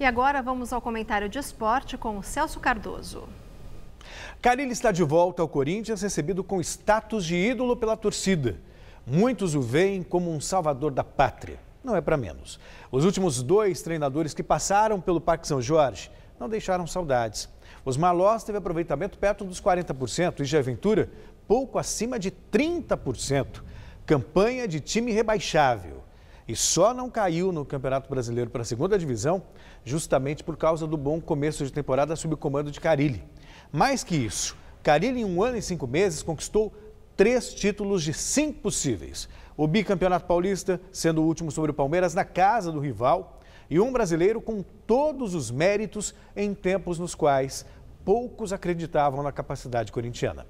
E agora vamos ao comentário de esporte com o Celso Cardoso. Carille está de volta ao Corinthians, recebido com status de ídolo pela torcida. Muitos o veem como um salvador da pátria. Não é para menos. Os últimos dois treinadores que passaram pelo Parque São Jorge não deixaram saudades. Os Malós teve aproveitamento perto dos 40% e Jair Ventura pouco acima de 30%. Campanha de time rebaixável e só não caiu no Campeonato Brasileiro para a segunda divisão justamente por causa do bom começo de temporada sob o comando de Carilli. Mais que isso, Carilli, em um ano e cinco meses, conquistou três títulos de cinco possíveis. O bicampeonato paulista, sendo o último sobre o Palmeiras na casa do rival, e um brasileiro com todos os méritos em tempos nos quais poucos acreditavam na capacidade corintiana.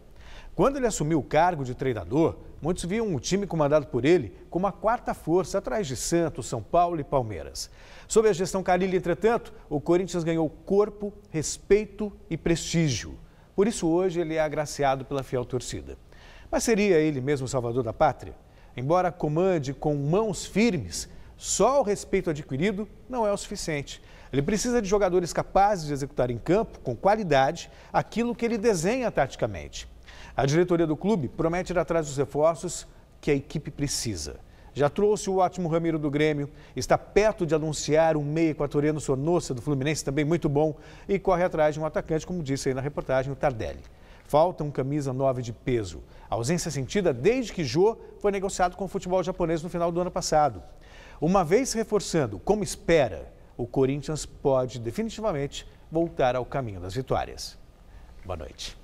Quando ele assumiu o cargo de treinador, muitos viam o time comandado por ele como a quarta força, atrás de Santos, São Paulo e Palmeiras. Sob a gestão Carilli, entretanto, o Corinthians ganhou corpo, respeito e prestígio. Por isso, hoje, ele é agraciado pela fiel torcida. Mas seria ele mesmo o salvador da pátria? Embora comande com mãos firmes, só o respeito adquirido não é o suficiente. Ele precisa de jogadores capazes de executar em campo, com qualidade, aquilo que ele desenha taticamente. A diretoria do clube promete ir atrás dos reforços que a equipe precisa. Já trouxe o ótimo Ramiro do Grêmio, está perto de anunciar um meio equatoriano Sonossa do Fluminense, também muito bom, e corre atrás de um atacante, como disse aí na reportagem, o Tardelli. Falta um camisa 9 de peso. ausência sentida desde que Jô foi negociado com o futebol japonês no final do ano passado. Uma vez reforçando como espera, o Corinthians pode definitivamente voltar ao caminho das vitórias. Boa noite.